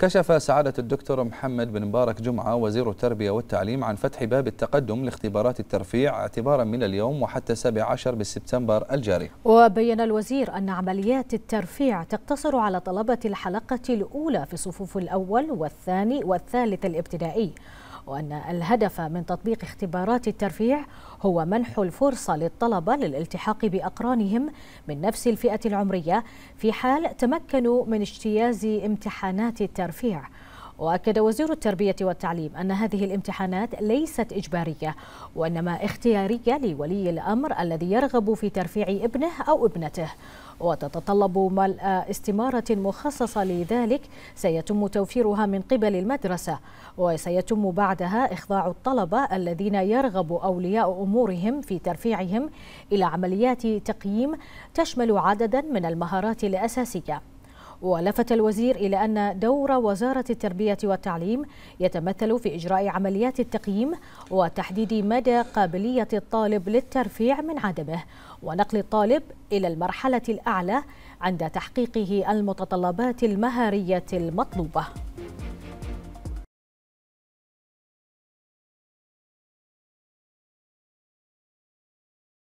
كشف سعادة الدكتور محمد بن مبارك جمعة وزير التربية والتعليم عن فتح باب التقدم لاختبارات الترفيع اعتبارا من اليوم وحتى 17 بسبتمبر الجاري وبين الوزير أن عمليات الترفيع تقتصر على طلبة الحلقة الأولى في صفوف الأول والثاني والثالث الابتدائي وأن الهدف من تطبيق اختبارات الترفيع هو منح الفرصة للطلبة للالتحاق بأقرانهم من نفس الفئة العمرية في حال تمكنوا من اجتياز امتحانات الترفيع واكد وزير التربيه والتعليم ان هذه الامتحانات ليست اجباريه وانما اختياريه لولي الامر الذي يرغب في ترفيع ابنه او ابنته وتتطلب ملء آه، استمارة مخصصة لذلك سيتم توفيرها من قبل المدرسة وسيتم بعدها إخضاع الطلبة الذين يرغب أولياء أمورهم في ترفيعهم إلى عمليات تقييم تشمل عددا من المهارات الأساسية ولفت الوزير إلى أن دور وزارة التربية والتعليم يتمثل في إجراء عمليات التقييم وتحديد مدى قابلية الطالب للترفيع من عدمه ونقل الطالب إلى المرحلة الأعلى عند تحقيقه المتطلبات المهارية المطلوبة